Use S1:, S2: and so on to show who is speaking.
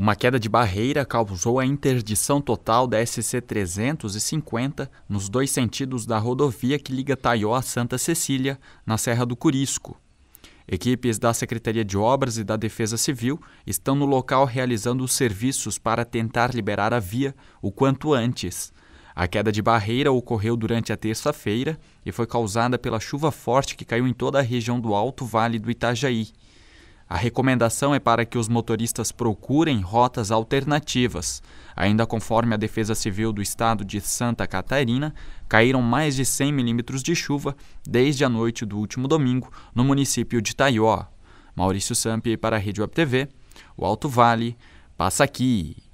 S1: Uma queda de barreira causou a interdição total da SC-350 nos dois sentidos da rodovia que liga Taió a Santa Cecília, na Serra do Curisco. Equipes da Secretaria de Obras e da Defesa Civil estão no local realizando os serviços para tentar liberar a via o quanto antes. A queda de barreira ocorreu durante a terça-feira e foi causada pela chuva forte que caiu em toda a região do Alto Vale do Itajaí. A recomendação é para que os motoristas procurem rotas alternativas. Ainda conforme a Defesa Civil do Estado de Santa Catarina, caíram mais de 100 milímetros de chuva desde a noite do último domingo no município de Taió. Maurício Sampi para a Rede Web TV, o Alto Vale,
S2: passa aqui.